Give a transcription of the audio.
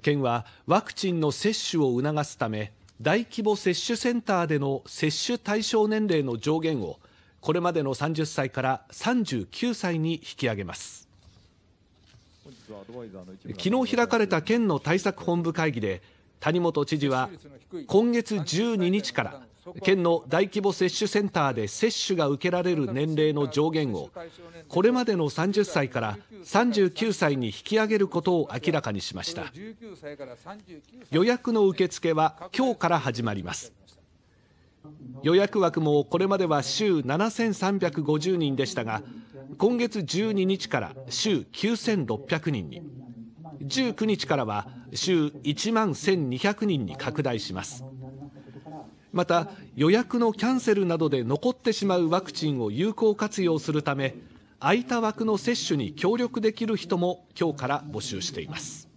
県はワクチンの接種を促すため大規模接種センターでの接種対象年齢の上限をこれまでの30歳から39歳に引き上げます昨日開かれた県の対策本部会議で谷本知事は今月12日から県の大規模接種センターで接種が受けられる年齢の上限をこれまでの30歳から39歳に引き上げることを明らかにしました予約の受付は今日から始まります予約枠もこれまでは週7350人でしたが今月12日から週9600人に19日からは週1万1200人に拡大しますまた予約のキャンセルなどで残ってしまうワクチンを有効活用するため空いた枠の接種に協力できる人も今日から募集しています